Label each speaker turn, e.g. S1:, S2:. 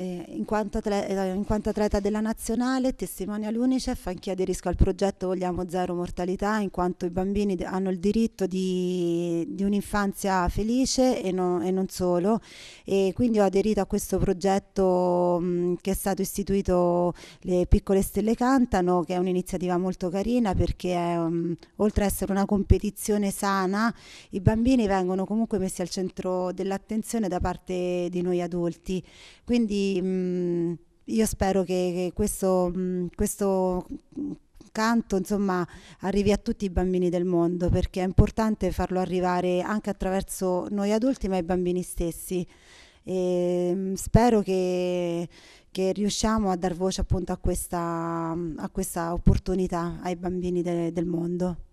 S1: Eh, in, quanto atleta, eh, in, quanto atleta, della nazionale, testimonial Unicef, anch'io aderisco al progetto Vogliamo Zero Mortalità, in quanto i bambini hanno il diritto di, di un'infanzia felice e, no, e, non solo. E quindi ho aderito a questo progetto mh, che è stato istituito Le Piccole Stelle Cantano, che è un'iniziativa molto carina perché è, um, oltre ad essere una competizione sana, i bambini vengono comunque messi al centro dell'attenzione da parte di noi adulti. Quindi quindi mh, io spero che, che questo, mh, questo canto insomma arrivi a tutti i bambini del mondo perché è importante farlo arrivare anche attraverso noi adulti ma i bambini stessi e spero che, che riusciamo a dar voce appunto a questa, a questa opportunità ai bambini de, del mondo.